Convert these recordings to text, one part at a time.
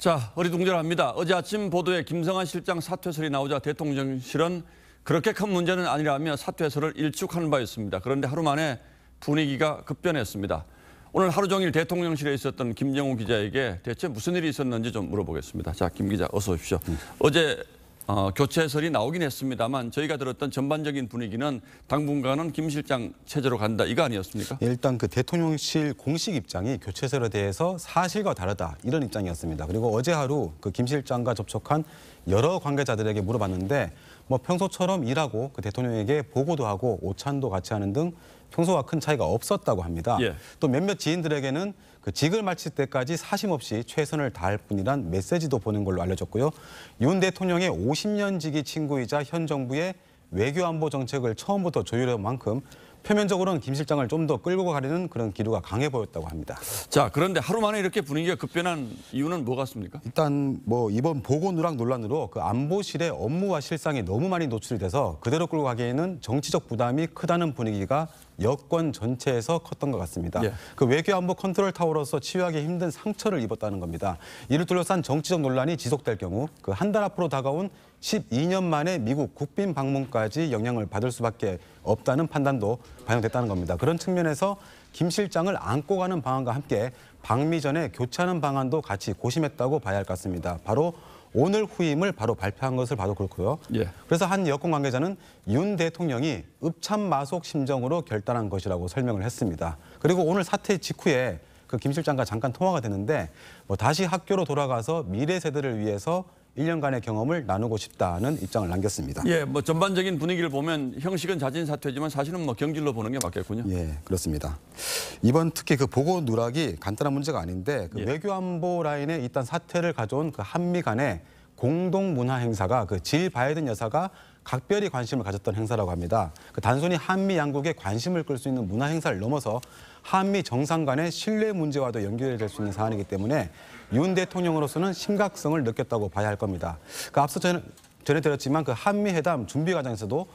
자, 어리둥절합니다. 어제 아침 보도에 김성한 실장 사퇴 설이 나오자 대통령실은 그렇게 큰 문제는 아니라며 사퇴 설을 일축하는 바였습니다. 그런데 하루 만에 분위기가 급변했습니다. 오늘 하루 종일 대통령실에 있었던 김정우 기자에게 대체 무슨 일이 있었는지 좀 물어보겠습니다. 자, 김 기자 어서 오십시오. 네. 어제 어, 교체 설이 나오긴 했습니다만 저희가 들었던 전반적인 분위기는 당분간은 김 실장 체제로 간다 이거 아니었습니까? 예, 일단 그 대통령실 공식 입장이 교체 설에 대해서 사실과 다르다 이런 입장이었습니다. 그리고 어제 하루 그 김 실장과 접촉한 여러 관계자들에게 물어봤는데 뭐 평소처럼 일하고 그 대통령에게 보고도 하고 오찬도 같이 하는 등 평소와 큰 차이가 없었다고 합니다. 예. 또 몇몇 지인들에게는 그 직을 마칠 때까지 사심 없이 최선을 다할 뿐이란 메시지도 보는 걸로 알려졌고요. 윤 대통령의 50년 지기 친구이자 현 정부의 외교안보 정책을 처음부터 조율한 만큼 표면적으로는 김 실장을 좀 더 끌고 가려는 그런 기류가 강해 보였다고 합니다. 자, 그런데 하루 만에 이렇게 분위기가 급변한 이유는 뭐 같습니까? 일단 뭐 이번 보고 누락 논란으로 그 안보실의 업무와 실상이 너무 많이 노출이 돼서 그대로 끌고 가기에는 정치적 부담이 크다는 분위기가 여권 전체에서 컸던 것 같습니다. 예. 그 외교안보 컨트롤 타워로서 치유하기 힘든 상처를 입었다는 겁니다. 이를 둘러싼 정치적 논란이 지속될 경우 그 한 달 앞으로 다가온 12년 만에 미국 국빈 방문까지 영향을 받을 수밖에 없다는 판단도 반영됐다는 겁니다. 그런 측면에서 김 실장을 안고 가는 방안과 함께 방미 전에 교체하는 방안도 같이 고심했다고 봐야 할 것 같습니다. 바로 오늘 후임을 바로 발표한 것을 봐도 그렇고요. 예. 그래서 한 여권 관계자는 윤 대통령이 읍참마속 심정으로 결단한 것이라고 설명을 했습니다. 그리고 오늘 사태 직후에 그 김 실장과 잠깐 통화가 됐는데 뭐 다시 학교로 돌아가서 미래 세대를 위해서 1년간의 경험을 나누고 싶다는 입장을 남겼습니다. 예, 뭐 전반적인 분위기를 보면 형식은 자진 사퇴지만 사실은 뭐 경질로 보는 게 맞겠군요. 예, 그렇습니다. 이번 특히 그 보고 누락이 간단한 문제가 아닌데 그 예. 외교안보 라인에 일단 사퇴를 가져온 그 한미 간의 공동 문화 행사가 그 질 바이든 여사가 각별히 관심을 가졌던 행사라고 합니다. 그 단순히 한미 양국의 관심을 끌 수 있는 문화 행사를 넘어서 한미 정상 간의 신뢰 문제와도 연결될 수 있는 사안이기 때문에 윤 대통령으로서는 심각성을 느꼈다고 봐야 할 겁니다. 그 앞서 전, 전해드렸지만 그 한미 회담 준비 과정에서도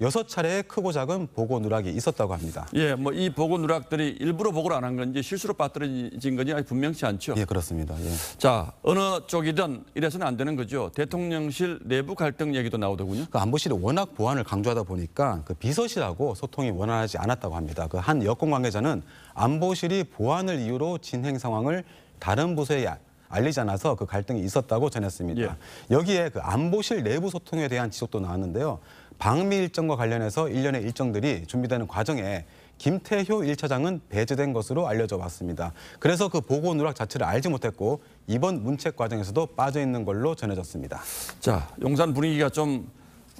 여섯 차례의 크고 작은 보고 누락이 있었다고 합니다. 예, 뭐 이 보고 누락들이 일부러 보고를 안 한 건지 실수로 빠뜨려진 건지 아직 분명치 않죠. 예, 그렇습니다. 예. 자, 어느 쪽이든 이래서는 안 되는 거죠. 대통령실 내부 갈등 얘기도 나오더군요. 그 안보실이 워낙 보안을 강조하다 보니까 그 비서실하고 소통이 원활하지 않았다고 합니다. 그 한 여권 관계자는 안보실이 보안을 이유로 진행 상황을 다른 부서에 알리지 않아서 그 갈등이 있었다고 전했습니다. 예. 여기에 그 안보실 내부 소통에 대한 지적도 나왔는데요. 방미 일정과 관련해서 일련의 일정들이 준비되는 과정에 김태효 1차장은 배제된 것으로 알려져 왔습니다. 그래서 그 보고 누락 자체를 알지 못했고 이번 문책 과정에서도 빠져 있는 걸로 전해졌습니다. 자, 용산 분위기가 좀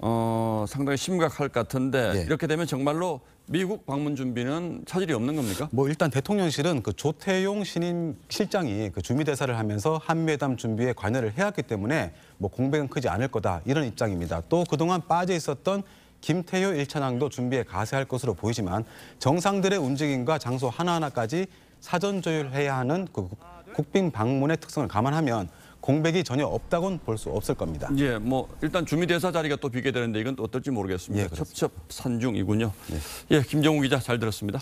어, 상당히 심각할 것 같은데 예. 이렇게 되면 정말로 미국 방문 준비는 차질이 없는 겁니까? 뭐 일단 대통령실은 그 조태용 신임 실장이 그 주미 대사를 하면서 한미회담 준비에 관여를 해왔기 때문에 뭐 공백은 크지 않을 거다 이런 입장입니다. 또 그동안 빠져 있었던 김태효 1차장도 준비에 가세할 것으로 보이지만 정상들의 움직임과 장소 하나하나까지 사전 조율해야 하는 그 국빈 방문의 특성을 감안하면 공백이 전혀 없다고는 볼 수 없을 겁니다. 예, 뭐 일단 주미대사 자리가 또 비게 되는데 이건 또 어떨지 모르겠습니다. 예, 그 첩첩 산중이군요. 예. 예, 김정우 기자 잘 들었습니다.